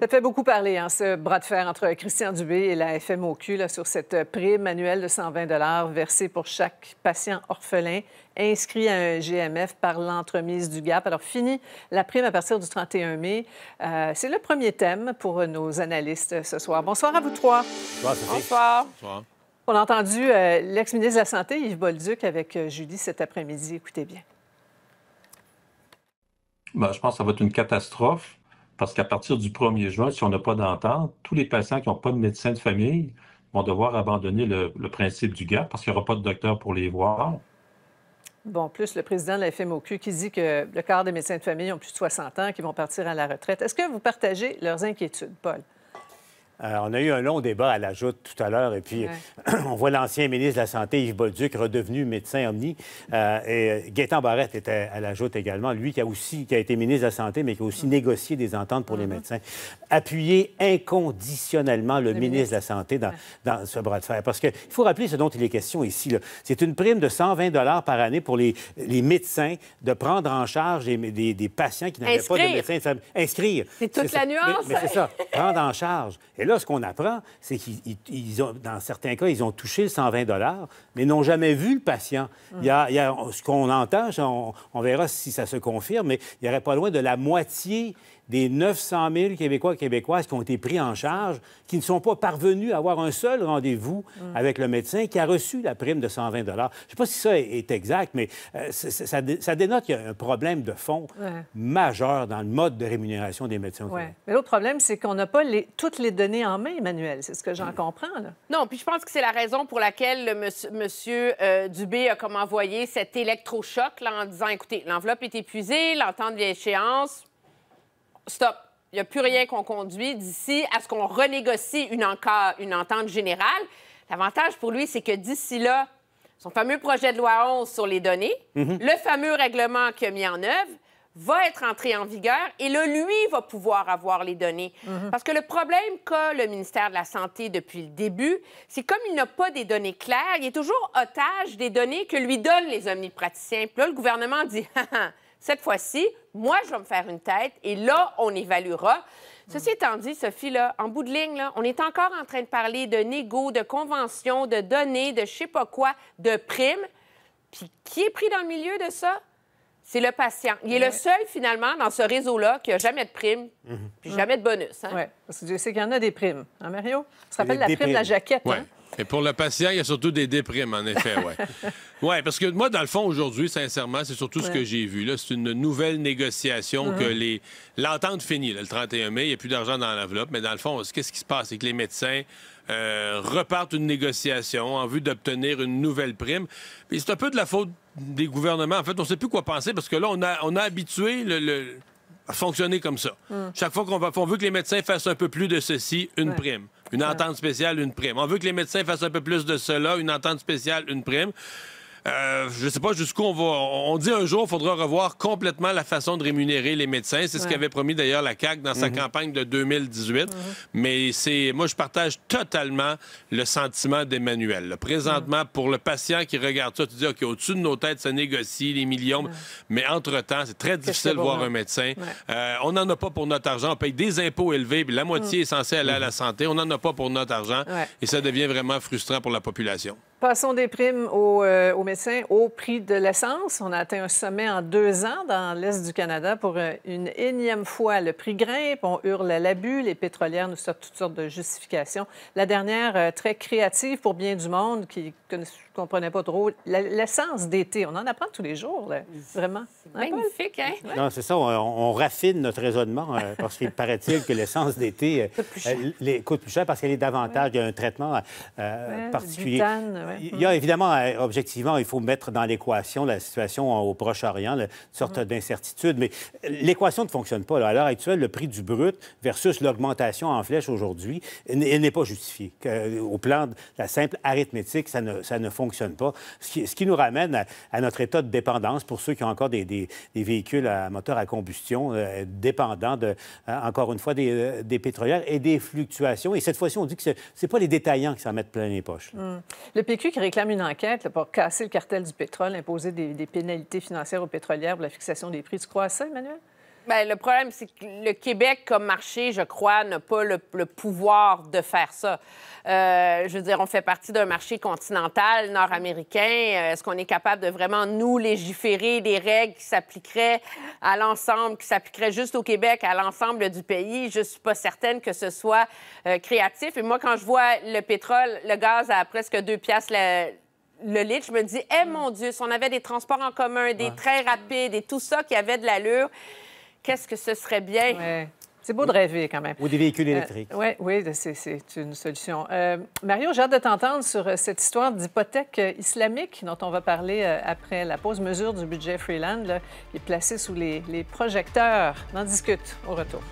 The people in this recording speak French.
Ça fait beaucoup parler, hein, ce bras de fer entre Christian Dubé et la FMOQ sur cette euh, prime annuelle de 120 versée pour chaque patient orphelin inscrit à un GMF par l'entremise du GAP. Alors, fini la prime à partir du 31 mai. Euh, c'est le premier thème pour nos analystes euh, ce soir. Bonsoir à vous trois. Bonsoir. Bonsoir. On a entendu l'ex-ministre de la Santé, Yves Bolduc, avec Julie cet après-midi. Écoutez bien. Ben, je pense que ça va être une catastrophe. Parce qu'à partir du 1er juin, si on n'a pas d'entente, tous les patients qui n'ont pas de médecin de famille vont devoir abandonner le, principe du GAP parce qu'il n'y aura pas de docteur pour les voir. Bon, plus le président de la FMOQ qui dit que le quart des médecins de famille ont plus de 60 ans, qui vont partir à la retraite. Est-ce que vous partagez leurs inquiétudes, Paul? Euh, on a eu un long débat à la joute tout à l'heure, et puis on voit l'ancien ministre de la Santé, Yves Bolduc, redevenu médecin omni. Euh, et euh, Gaétan Barrette était à la joute également, lui qui a aussi qui a été ministre de la Santé, mais qui a aussi mm-hmm. négocié des ententes pour les mm-hmm. médecins. Appuyer inconditionnellement le, ministre, de la Santé dans, ce bras de fer. Parce qu'il faut rappeler ce dont il est question ici. C'est une prime de 120 par année pour les, médecins de prendre en charge des, des, patients qui n'avaient pas de médecin. Inscrire. C'est toute la nuance. Mais, c'est ça, prendre en charge là, ce qu'on apprend, c'est qu'ils ont, dans certains cas, ils ont touché le 120 dollars, mais n'ont jamais vu le patient. Il y ce qu'on entend, on, verra si ça se confirme, mais il n'y aurait pas loin de la moitié des 900 000 Québécois et Québécoises qui ont été pris en charge, qui ne sont pas parvenus à avoir un seul rendez-vous mm. avec le médecin qui a reçu la prime de 120 Je ne sais pas si ça est exact, mais euh, ça, dénote qu'il y a un problème de fond majeur dans le mode de rémunération des médecins. Ouais. Mais l'autre problème, c'est qu'on n'a pas toutes les données en main, Emmanuel. C'est ce que j'en comprends. Non, puis je pense que c'est la raison pour laquelle M. monsieur, euh, Dubé a comme envoyé cet électrochoc en disant écoutez, l'enveloppe est épuisée, l'entente vient échéance. Stop. Il n'y a plus rien qu'on conduit d'ici à ce qu'on renégocie une, une entente générale. L'avantage pour lui, c'est que d'ici là, son fameux projet de loi 11 sur les données, mhm. le fameux règlement qu'il a mis en œuvre, va être entré en vigueur et le lui va pouvoir avoir les données. Mhm. Parce que le problème qu'a le ministère de la Santé depuis le début, c'est comme il n'a pas des données claires, il est toujours otage des données que lui donnent les omnipraticiens. Puis là, le gouvernement dit, ah, ah, cette fois-ci, moi, je vais me faire une tête et là, on évaluera. Mhm. Ceci étant dit, Sophie, en bout de ligne, on est encore en train de parler de négo, de conventions, de données, de je sais pas quoi, de primes. Puis qui est pris dans le milieu de ça? C'est le patient. Il est le seul, finalement, dans ce réseau-là qui n'a jamais de prime, mhm. jamais de bonus. Hein. Oui, parce que je sais qu'il y en a des primes. Hein, Mario? Ça s'appelle la prime de la jaquette, hein? Et pour le patient, il y a surtout des déprimes, en effet, oui. oui, parce que moi, dans le fond, aujourd'hui, sincèrement, c'est surtout ce que j'ai vu. C'est une nouvelle négociation que uh-huh. les. L'entente finit, le 31 mai, il n'y a plus d'argent dans l'enveloppe, mais dans le fond, qu'est-ce qui se passe? C'est que les médecins. Euh, repartent une négociation en vue d'obtenir une nouvelle prime. c'est un peu de la faute des gouvernements. En fait, on ne sait plus quoi penser parce que là, on a, habitué le, à fonctionner comme ça. Hum. Chaque fois qu'on on veut que les médecins fassent un peu plus de ceci, une prime. Une entente spéciale, une prime. On veut que les médecins fassent un peu plus de cela, une entente spéciale, une prime. Euh, je ne sais pas jusqu'où on va. On dit un jour, il faudra revoir complètement la façon de rémunérer les médecins. C'est ce qu'avait promis d'ailleurs la CAQ dans sa mhm. campagne de 2018. Mhm. Mais c'est, moi, je partage totalement le sentiment d'Emmanuel. Présentement, mhm. pour le patient qui regarde ça, tu dis, OK, au-dessus de nos têtes, ça négocie les millions. Mais entre-temps, c'est très difficile de voir un médecin. Euh, on n'en a pas pour notre argent. On paye des impôts élevés, puis la moitié mm. est censée aller à la mm. santé. On n'en a pas pour notre argent. Et ça devient vraiment frustrant pour la population. Passons des primes euh, aux, médecins au prix de l'essence. On a atteint un sommet en deux ans dans l'Est du Canada pour euh, une énième fois. Le prix grimpe, on hurle à l'abus, les pétrolières nous sortent toutes sortes de justifications. La dernière, euh, très créative pour bien du monde, qui connaissent prenait pas trop. L'essence d'été, on en apprend tous les jours, vraiment. Magnifique, hein? Non, c'est ça. On, raffine notre raisonnement euh, parce qu'il paraît-il que l'essence d'été euh, coûte, plus cher. Euh, les, coûte plus parce qu'elle est davantage. Il y a un traitement particulier. Il y a évidemment, objectivement, il faut mettre dans l'équation la situation au Proche-Orient, une sorte mm-hmm. d'incertitude. Mais l'équation ne fonctionne pas. À l'heure actuelle, le prix du brut versus l'augmentation en flèche aujourd'hui, elle n'est pas justifiée. Au plan de la simple arithmétique, ça ne, ça ne pas. Ce qui, nous ramène à, notre état de dépendance pour ceux qui ont encore des, véhicules à moteur à combustion, dépendant euh, dépendants, de, euh, encore une fois, euh, des, pétrolières et des fluctuations. Et cette fois-ci, on dit que ce n'est pas les détaillants qui s'en mettent plein les poches. Hmm. Le PQ qui réclame une enquête pour casser le cartel du pétrole, imposer des, pénalités financières aux pétrolières pour la fixation des prix. du crois Emmanuel? Ben le problème, c'est que le Québec, comme marché, je crois, n'a pas le, pouvoir de faire ça. Euh, je veux dire, on fait partie d'un marché continental nord-américain. Euh, est-ce qu'on est capable de vraiment, nous, légiférer des règles qui s'appliqueraient à l'ensemble, qui s'appliqueraient juste au Québec, à l'ensemble du pays? Je ne suis pas certaine que ce soit euh, créatif. Et moi, quand je vois le pétrole, le gaz à presque 2 piastres le litre, je me dis, eh mon Dieu, si on avait des transports en commun, des trains rapides et tout ça qui avait de l'allure, qu'est-ce que ce serait bien? C'est beau de rêver quand même. Ou des véhicules électriques. Euh, ouais, oui, c'est une solution. Euh, Mario, j'ai hâte de t'entendre sur euh, cette histoire d'hypothèque islamique dont on va parler après la pause mesure du budget Freeland, qui est placé sous les, les projecteurs. On en discute au retour.